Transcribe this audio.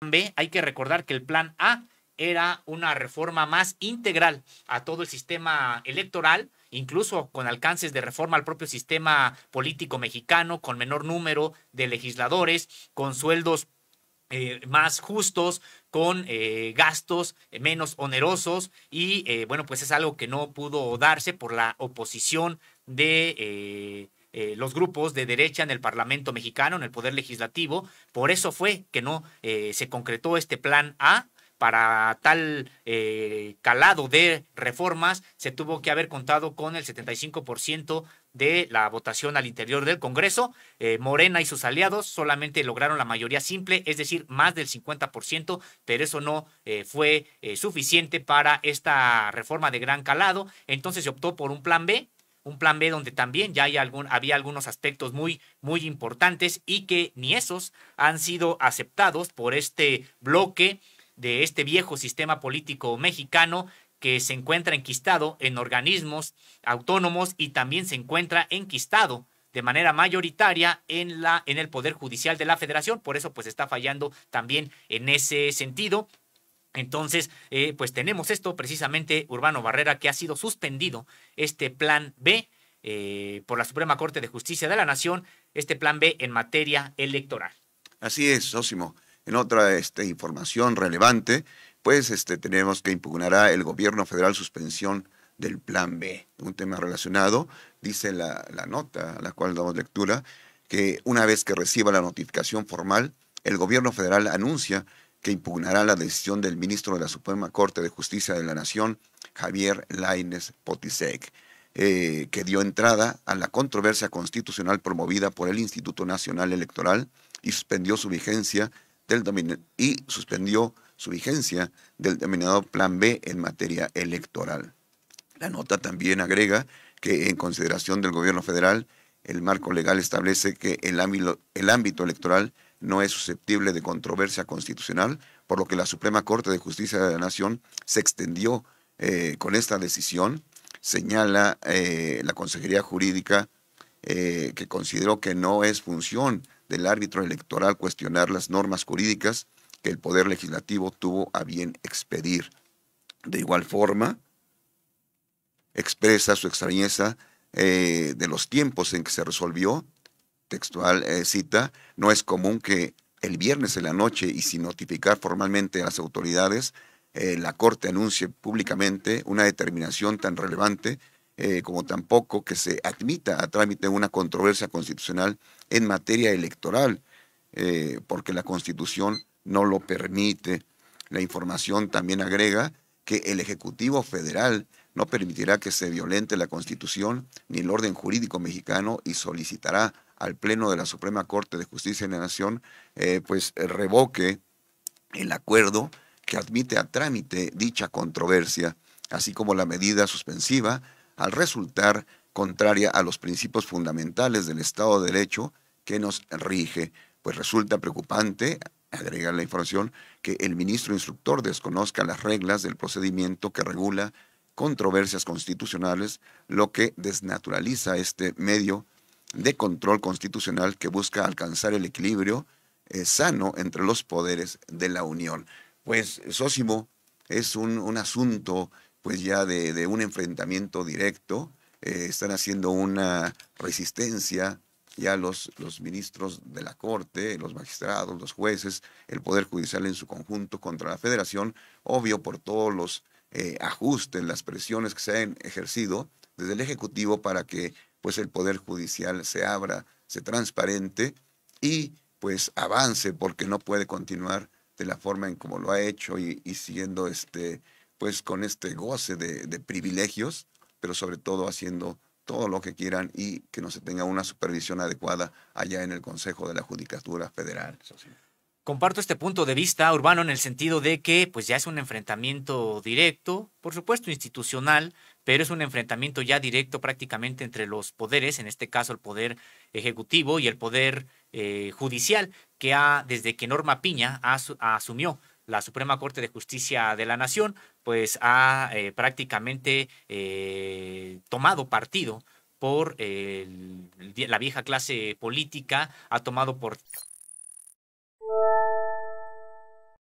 B, hay que recordar que el plan A era una reforma más integral a todo el sistema electoral, incluso con alcances de reforma al propio sistema político mexicano, con menor número de legisladores, con sueldos eh, más justos, con eh, gastos menos onerosos y eh, bueno, pues es algo que no pudo darse por la oposición de eh, los grupos de derecha en el Parlamento mexicano, en el Poder Legislativo. Por eso fue que no eh, se concretó este plan A. Para tal eh, calado de reformas se tuvo que haber contado con el 75% de la votación al interior del Congreso. Morena y sus aliados solamente lograron la mayoría simple, es decir, más del 50%, pero eso no fue suficiente para esta reforma de gran calado. Entonces se optó por un plan B, un plan B donde también ya hay algún, había algunos aspectos muy, muy importantes y que ni esos han sido aceptados por este bloque de este viejo sistema político mexicano que se encuentra enquistado en organismos autónomos y también se encuentra enquistado de manera mayoritaria en la en el poder judicial de la Federación, por eso pues está fallando también en ese sentido entonces, eh, pues tenemos esto precisamente, Urbano Barrera, que ha sido suspendido este plan B eh, por la Suprema Corte de Justicia de la Nación, este plan B en materia electoral. Así es, Ósimo. En otra este, información relevante, pues este, tenemos que impugnará el gobierno federal suspensión del plan B. Un tema relacionado, dice la nota a la cual damos lectura, que una vez que reciba la notificación formal, el gobierno federal anuncia que impugnará la decisión del ministro de la Suprema Corte de Justicia de la Nación, Javier Laines Potisek. Eh, que dio entrada a la controversia constitucional promovida por el Instituto Nacional Electoral y suspendió su vigencia del y suspendió su vigencia del denominado Plan B en materia electoral. La nota también agrega que en consideración del gobierno federal, el marco legal establece que el el ámbito electoral no es susceptible de controversia constitucional, por lo que la Suprema Corte de Justicia de la Nación se extendió eh, con esta decisión, señala eh, la Consejería Jurídica eh, que consideró que no es función del árbitro electoral cuestionar las normas jurídicas que el Poder Legislativo tuvo a bien expedir. De igual forma, expresa su extrañeza de los tiempos en que se resolvió textual eh, cita, no es común que el viernes en la noche y sin notificar formalmente a las autoridades, eh, la Corte anuncie públicamente una determinación tan relevante eh, como tampoco que se admita a trámite una controversia constitucional en materia electoral, porque la Constitución no lo permite. La información también agrega que el Ejecutivo Federal no permitirá que se violente la Constitución ni el orden jurídico mexicano y solicitará al Pleno de la Suprema Corte de Justicia de la Nación, eh, pues eh, revoque el acuerdo que admite a trámite dicha controversia, así como la medida suspensiva, al resultar contraria a los principios fundamentales del Estado de Derecho que nos rige. Pues resulta preocupante, agrega la información, que el ministro instructor desconozca las reglas del procedimiento que regula controversias constitucionales, lo que desnaturaliza este medio de control constitucional que busca alcanzar el equilibrio eh, sano entre los poderes de la Unión. Pues Sósimo es un, asunto pues ya de, de un enfrentamiento directo, eh, están haciendo una resistencia ya los, los ministros de la Corte, los magistrados, los jueces, el Poder Judicial en su conjunto contra la Federación, obvio por todos los eh, ajustes, las presiones que se han ejercido desde el Ejecutivo para que pues el Poder Judicial se abra, se transparente y pues avance, porque no puede continuar de la forma en como lo ha hecho y, siguiendo este, pues con este goce de, privilegios, pero sobre todo haciendo todo lo que quieran y que no se tenga una supervisión adecuada allá en el Consejo de la Judicatura Federal. Comparto este punto de vista urbano en el sentido de que pues ya es un enfrentamiento directo, por supuesto institucional, pero es un enfrentamiento ya directo prácticamente entre los poderes, en este caso el poder ejecutivo y el poder eh, judicial, que ha, desde que Norma Piña asumió la Suprema Corte de Justicia de la Nación, pues ha eh, prácticamente eh, tomado partido por la vieja clase política, ha tomado por Thank you.